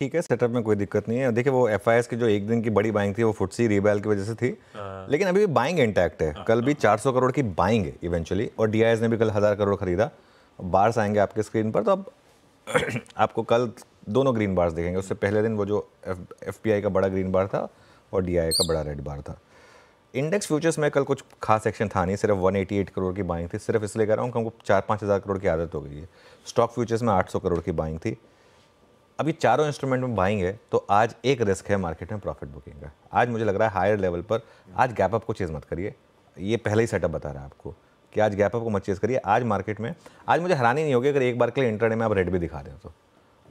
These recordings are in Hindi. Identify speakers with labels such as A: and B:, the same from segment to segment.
A: ठीक है सेटअप में कोई दिक्कत नहीं है देखिए वो एफ की जो एक दिन की बड़ी बाइंग थी वो फुटसी रीबैल की वजह से थी हाँ। लेकिन अभी भी बाइंग इंटैक्ट है हाँ, कल भी 400 हाँ। करोड़ की बाइंग है इवेंचुअली और डी ने भी कल हज़ार करोड़ खरीदा बार्स आएंगे आपके स्क्रीन पर तो अब आपको कल दोनों ग्रीन बार्स देखेंगे उससे पहले दिन वो जो एफ का बड़ा ग्रीन बार था और डी का बड़ा रेड बार था इंडेक्स फ्यूचर्स में कल कुछ खास एक्शन था नहीं सिर्फ 188 करोड़ की बाइंग थी सिर्फ इसलिए कह रहा हूँ कि हमको चार पाँच हज़ार करोड़ की आदत हो गई है स्टॉक फ्यूचर्स में 800 करोड़ की बाइंग थी अभी चारों इंस्ट्रूमेंट में बाइंग है तो आज एक रिस्क है मार्केट में प्रॉफिट बुकिंग का आज मुझे लग रहा है हायर लेवल पर आज गैप अप को चीज़ मत करिए ये पहले ही सेटअप बता रहा है आपको कि आज गैप अप को मत चीज़ करिए आज मार्केट में आज मुझे हैरानी नहीं होगी अगर एक बार के लिए इंटरनेट में आप रेट भी दिखा रहे हो तो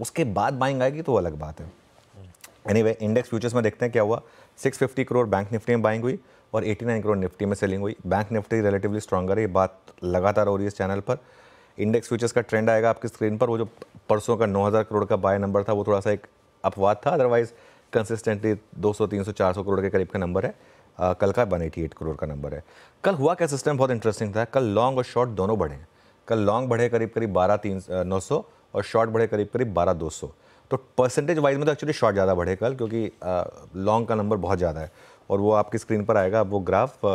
A: उसके बाद बाइंग आएगी तो अलग बात है एनी इंडेक्स फ्यूचर्स में देखते हैं क्या हुआ सिक्स करोड़ बैंक निफ्टी में बाइंग हुई और एटी करोड़ निफ्टी में सेलिंग हुई बैंक निफ्टी रिलेटिवली स्ट्रॉगर है ये बात लगातार हो रही है इस चैनल पर इंडेक्स फ्यूचर्स का ट्रेंड आएगा आपकी स्क्रीन पर वो जो परसों का 9000 करोड़ का बाय नंबर था वो थोड़ा सा एक अपवाद था अदरवाइज कंसिस्टेंटली 200 300 400 करोड़ के करीब का नंबर है आ, कल का वन एटी करोड़ का नंबर है कल हुआ क्या सिस्टम बहुत इंटरेस्टिंग था कल लॉन्ग और शॉर्ट दोनों बढ़े कल लॉन्ग बढ़े करीब करीब बारह तीन नौ सौ और शॉर्ट बढ़े करीब करीब बारह दो सौ तो परसेंटेज वाइज में तो एक्चुअली शॉर्ट ज़्यादा बढ़े कल क्योंकि लॉन्ग का नंबर बहुत ज़्यादा है और वो आपकी स्क्रीन पर आएगा वो ग्राफ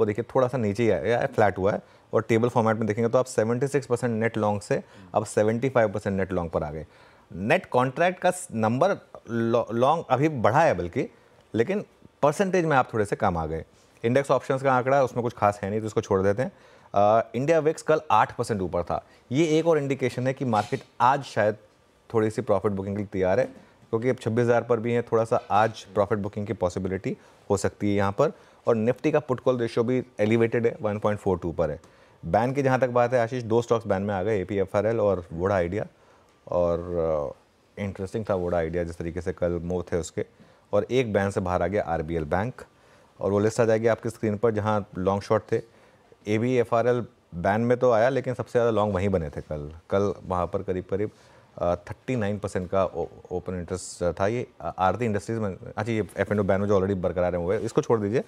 A: वो देखिए थोड़ा सा नीचे ही आया है फ्लैट हुआ है और टेबल फॉर्मेट में देखेंगे तो आप 76 परसेंट नेट लॉन्ग से अब 75 परसेंट नेट लॉन्ग पर आ गए नेट कॉन्ट्रैक्ट का नंबर लॉन्ग अभी बढ़ा है बल्कि लेकिन परसेंटेज में आप थोड़े से कम आ गए इंडेक्स ऑप्शन का आंकड़ा उसमें कुछ खास है नहीं तो इसको छोड़ देते हैं इंडिया विक्स कल आठ परसेंट ऊपर था ये एक और इंडिकेशन है कि मार्केट आज शायद थोड़ी सी प्रॉफिट बुकिंग के लिए तैयार है क्योंकि अब छब्बीस हज़ार पर भी है थोड़ा सा आज प्रॉफिट बुकिंग की पॉसिबिलिटी हो सकती है यहाँ पर और निफ्टी का पुटकॉल रेशो रेशियो भी एलिवेटेड है 1.42 पर है बैन की जहाँ तक बात है आशीष दो स्टॉक्स बैन में आ गए A P F R L और वोडा आइडिया और इंटरेस्टिंग uh, था वोडा आइडिया जिस तरीके से कल मूव थे उसके और एक बैन से बाहर आ गया आर बी एल बैंक और वो लिस्ट आ जाएगी आपकी स्क्रीन पर जहाँ लॉन्ग शॉट थे A B F R L ban में तो आया लेकिन सबसे ज़्यादा लॉन्ग वहीं बने थे कल कल वहाँ पर करीब करीब थर्टी नाइन परसेंट का ओपन इंटरेस्ट था ये आरती इंडस्ट्रीज़ में अच्छा ये एफ एंड बैन में जो ऑलरेडी बरकरार हुए इसको छोड़ दीजिए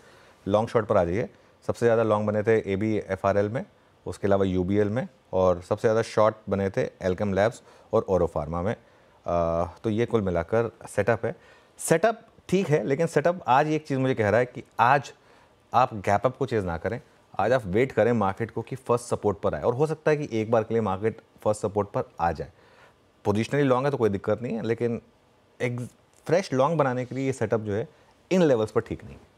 A: लॉन्ग शॉट पर आ जाइए सबसे ज़्यादा लॉन्ग बने थे A B F R L में उसके अलावा यू बी एल में और सबसे ज़्यादा शॉर्ट बने थे एलकम लैब्स और और फार्मा में आ, तो ये कुल मिलाकर सेटअप है सेटअप ठीक है लेकिन सेटअप आज एक चीज़ मुझे कह रहा है कि आज आप गैप अप को चेज़ ना करें आज आप वेट करें मार्केट को कि फर्स्ट सपोर्ट पर आए और हो सकता है कि एक बार के लिए मार्केट फर्स्ट सपोर्ट पर आ जाए पोजिशनली लॉन्ग है तो कोई दिक्कत नहीं है लेकिन एक फ्रेश लॉन्ग बनाने के लिए ये सेटअप जो है इन लेवल्स पर ठीक नहीं है